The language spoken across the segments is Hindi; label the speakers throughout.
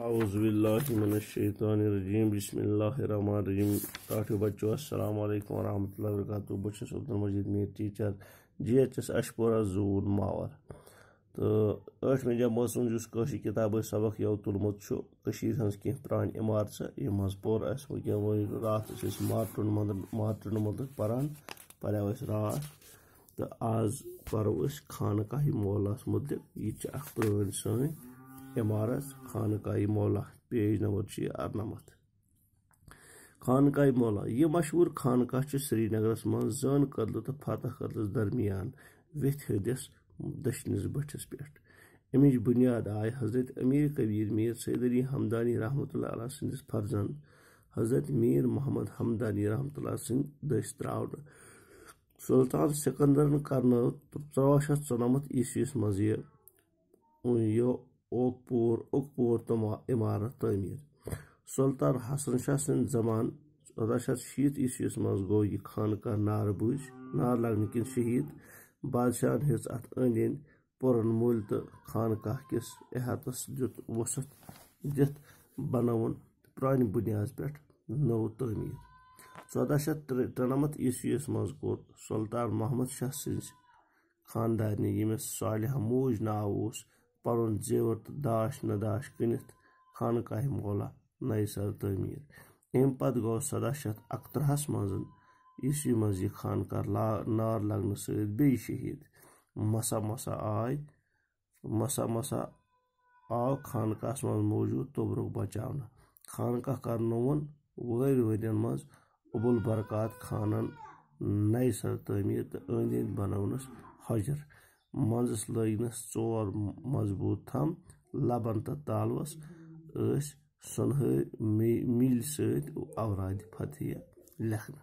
Speaker 1: बिस्मिल्लाम बिस्मिल्लाम काठ्यू बच्चों अस्सलाम वालेकुम वरहमतुल्लाहि वरकातुहू बच्चे Sultan Majeed Mir teacher G H S Ashpora जून मावर तो ठ मे मौसम जिसि किताब सबक यो तुलमत पानी पुरानी इमारत यम पोर अस रात मार्टन मार्टन मुद्दे पढ़ान पढ़ा रात तो आज पढ़ो खान का मोहल्ला मुद्दे ये अख पानी इमारत खानक मौला पेज नंबर छ अरनमत खानकाई मौला यह मशहूर खानकाह श्रीनगरस मं जन कदल तो फतह कदल दरमियान वथ हदस दशनस बठस पे अमिच बुनियाद आय हजरत अमीर कबीर मीर सैद अली हमदानी रहमत संदिस फर्जन हजरत मीर मोहम्मद हमदानी रहमत संद दश त्रा सुल्तान सिकंदरन कर त्रुवह शत ईस्वी मज यह اوکپور اکپور عمارت تعمیٖر سُلطان حسن شاہ سٕنٛدِ زمان ژۄداہ شیٚتھ شیٖتھ عیٖسویَس منٛز گوٚو یہِ خانقاہ نارٕ بُج نار لَگنہٕ کِنۍ شہیٖد بادشاہَن ہیٚژ اَتھ أنٛدۍ أنٛدۍ پُرَن مٔلۍ تہٕ خانقاہ کِس احاطَس دیُت وُسعت دِتھ بنٲوُن پرٛانہِ بُنیادٕ پٮ۪ٹھ نٔو تعمیٖر ژۄداہ شیٚتھ ترٛنَمَتھ عیٖسویَس منٛز کوٚر سُلطان محمد شاہ سٕنٛزِ خانٛدارنہِ ییٚمِس صالحہ موج ناو اوس پنُن زیور تہٕ داش نَداش کٕنِتھ خانقاہِ مولا نَیہِ سرٕ تعمیٖر اَمہِ پتہٕ گوٚو سداہ شَتھ اَکہٕ تٕرٛہَس منٛز عیٖسوی منٛز یہِ خانقاہ لا نار لَگنہٕ سۭتۍ بیٚیہِ شہیٖد مسا مسا آے مسا مسا آو خانقاہَس منٛز موٗجوٗد توٚبرُک بچاونہٕ خانقاہ کرنووُن وٲرۍ ؤرِیَن منٛز ابوالبرکات خانَن نَیہِ سرٕ تعمیٖر تہٕ أنٛدۍ أنٛدۍ بنٲونَس حجر منٛزَس لٲگۍنَس ژور مضبوٗط تھَم لَبَن تہٕ تالوَس ٲسۍ سۄنہٕ ہٲرۍ میٖلہِ سۭتۍ اورادِ فتحیہ لیکھنہٕ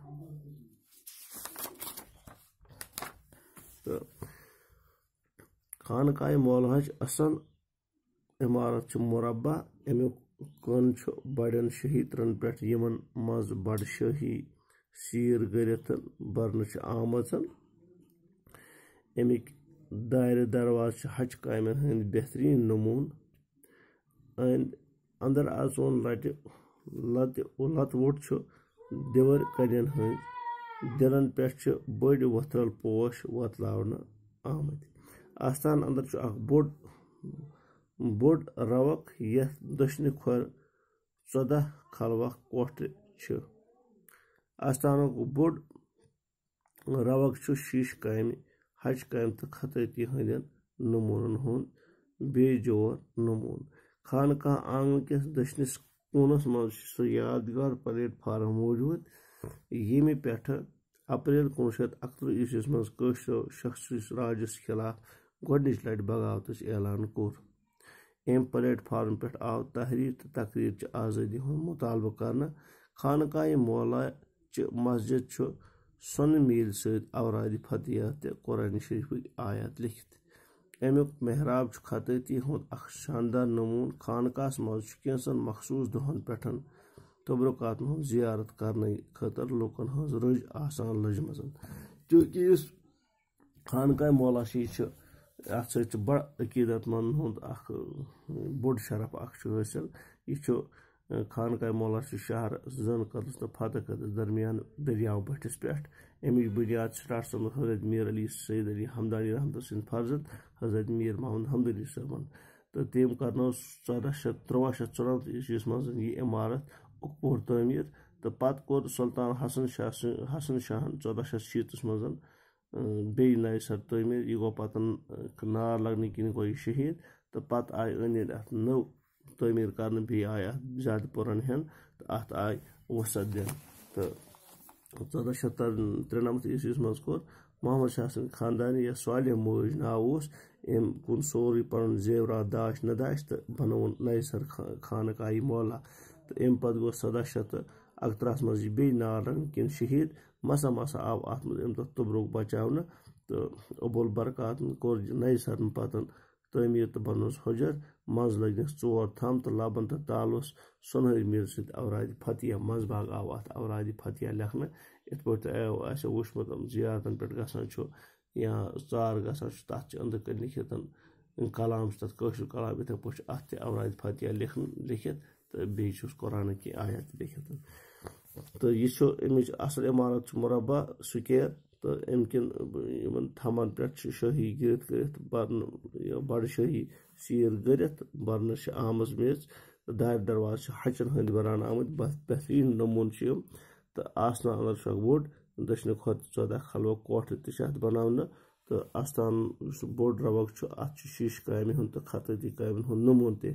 Speaker 1: تہٕ خانقاہِ مولیاہٕچ اَصٕل عمارت چھِ مُربع اَمیُک کٔنۍ چھُ بَڈٮ۪ن شہیٖترن پٮ۪ٹھ یِمن منٛز بَڈٕ شٲہی سیٖر گٔرِتھ بَرنہٕ چھِ آمٕژ اَمِکۍ دارِ درواز چھِ ہَچہِ کامٮ۪ن ہٕنٛدۍ بہتریٖن نموٗنہٕ أنٛدۍ انٛدر اَژوُن لَٹہِ لَتہِ لَتہٕ ووٚٹ چھُ دِوٕر کٔدٮ۪ن ہٕنٛدۍ دِلَن پٮ۪ٹھ چھِ بٔڑۍ ؤتھرٕل پوش وۄتلاونہٕ آمٕتۍ اَستان انٛدر چھُ اَکھ بوٚڑ بوٚڑ رَوَق یَتھ دٔچھنہِ کھۄر ژۄداہ خلوَق کوٹھرِ چھِ اَستانُک بوٚڑ رَوَق چھُ شیٖشہٕ کامہِ حج کامہِ تہٕ خطٲطی ہٕنٛدٮ۪ن نموٗنن ہُنٛد بے جوڑ نموٗنہٕ خانقاہ آنٛگنہٕ کِس دٔچھنِس کوٗنَس منٛز چھُ سُہ یادگار پلیٹ فارم موٗجوٗد ییٚمہِ پٮ۪ٹھٕ اپریل کُنوُہ شیٚتھ اَکہٕ تٕرٛہ عیٖسویَس منٛز کٲشرٮ۪و شخصی راجَس خِلاف گۄڈنِچ لَٹہِ بغاوتٕچ اعلان کوٚر امہِ پلیٹ فارم پٮ۪ٹھ آو تحریٖر تہٕ تقریٖر چہِ آزٲدی ہُنٛد مُطالبہٕ کرنہٕ خانقاہِ مولا چہِ مسجد چھُ سۄنہٕ میٖل سۭتۍ اورادِ فتحیہ تہٕ قرآنِ شریٖفٕکۍ آیات لیٚکھِتھ اَمیُک محراب چھُ خطٲطی ہُنٛد اکھ شاندار نموٗنہٕ خانقاہَس منٛز چھُ کینٛژن مخصوٗص دۄہَن پٮ۪ٹھ توٚبرُکاتن ہٕنٛز زِیارت کرنہٕ خٲطرٕ لوٗکن ہٕنٛز رٔج آسان لٔجمٕژ چوٗنٛکہِ یُس خانقاہ مولاشی چھُ اَتھ سۭتۍ چھُ بَڑٕ عقیٖدت منٛدن ہُنٛد اکھ بوٚڑ شرف اکھ چھُ حٲصِل یہِ چھُ خانقاہ مولا چھُ شہر زن قدس تہٕ فتح قدس درمیان دٔریاو بٔٹھِس پٮ۪ٹھ اَمِچ بُنیاد سٹاٹ سپٕز حضرت میٖر علی سید علی ہمدانی رحمتہٕ سٕنٛدۍ فرضت حضرت میٖر محمد حمدلی صٲبَن تہٕ تٔمۍ کَرنٲو ژۄداہ شیٚتھ تُرٛواہ شیٚتھ ژُنَمتھ عیٖسوِس منٛز یہِ عمارت اُکپوٗر تعمیٖر تہٕ پتہٕ کوٚر سُلطان حسن شاہ سٕنٛز حسن شاہن ژۄداہ شیٚتھ شیٖتَس منٛز بیٚیہِ نَیہِ سر تعمیٖر یہِ گوٚو پَتہٕ نار لَگنہٕ کِنۍ گوٚو یہِ شہیٖد تہٕ پتہٕ آیہِ أنٛدۍ أنٛدۍ اَتھ نٔو तमीर कर बी आय अत जड पुरन हन तो अत आय वसत दिन तो चौदह शत त्रिनमत ईस्वी मज कोर मोहम्मद शाहसन खानदान या सालह मोज नाव अम कुन सोरे पुन जेवरात दाश न दाश तो बनोन नयसर खानक आई मोला तो अम पत गो सदह शत अकतरहस मज बे नारंग किन शहीद मसा मसा आव अत मज अम तथ तुबरुक बचा तो अबुल बरकात कोर नयसर पतन तमीर तो बनस हजर منٛز لٔگنَس ژور تھَم تہٕ لبن تہٕ تالوس سۄنہٲرۍ میٖر سۭتۍ اورادِ فتیہ منٛزباگ آو اَتھ اورادِ فتیہ لیکھنہٕ یِتھ پٲٹھۍ تۄہہِ آسیو وٕچھمُت زِیارتَن پٮ۪ٹھ گژھان چھُ یا ژار گژھان چھُ تَتھ چھِ أنٛدرٕ کَنۍ لیکھِتھ کلام چھُ تَتھ کٲشُر کلام یِتھَے پٲٹھۍ چھُ اَتھ تہِ اورادِ فتیہ لیکھنہٕ لیکھِتھ تہٕ بیٚیہِ چھُس قرآنٕکۍ کینٛہہ آیت لیکھِتھ تہٕ یہِ چھُ اَمِچ اَصٕل عمارت چھُ مُربع سُکیر तो अमकिन थमन पे शही गिरत कर बड़ शही सीर गिर भरने से आमज मेज दार दरवाज हचन हंद बरान आम बेहतरीन नमून तो आस्थान अलग बोर्ड दशन चौदह खलव कोठ तथा बनाने तो आस्थान बोर्ड रवक अत शीश कम खतती कम नमून ते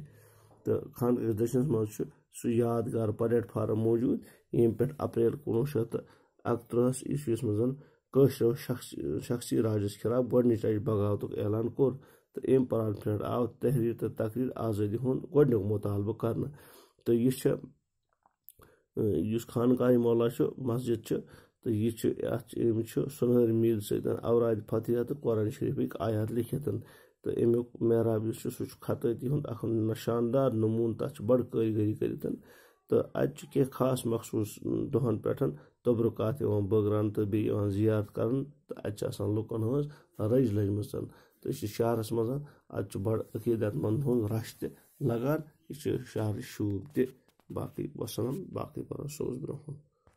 Speaker 1: तो खान दशन मह यादगार प्लेटफार्म मौजूद ये पे अप्रैल कुनवुह शह तो ईस्वी मन कٲشرو شخصی راجس خلاف گۄڈٕنِچ لٹہِ بغاوتُک اعلان کوٚر تہٕ اَمہِ پران پھِرِ آو تحریٖر تہٕ تقریٖر آزٲدی ہُنٛد گۄڈٕنیُک مُطالبہٕ کرنہٕ تہٕ یہِ چھِ یُس خانقاہِ مولا چھُ مسجد چھِ تہٕ یہِ چھُ اَتھ أمۍ چھُ سۄنہٲرۍ میٖل سۭتۍ اوراد فتح تہٕ قۄرآنِ شریٖفٕکۍ آیات لیٖکھِتھ تہٕ اَمیُک محراب یُس چھُ سُہ چھُ خطٲطی ہُنٛد اکھ شاندار نموٗنہٕ تَتھ چھِ بَڑٕ کٲرگٔری کٔرِتھ تہٕ اَتہِ چھُ کیٚنٛہہ خاص مخصوٗص دۄہن پٮ۪ٹھ توٚبرُک کَتھ یِوان بٲگراونہٕ تہٕ بیٚیہِ یِوان زِیارت کَرنہٕ تہٕ اَتہِ چھِ آسان لُکَن ہٕنٛز رٔج لٔجمٕژ تہٕ یہِ چھِ شہرَس منٛز اَتہِ چھُ بَڑٕ عقیٖدت منٛدَن ہُنٛد رَش تہِ لَگان یہِ چھُ شہرٕچ شوٗب تہِ باقٕے وَسَلام باقٕے پَرو سوز برونٛہہ کُن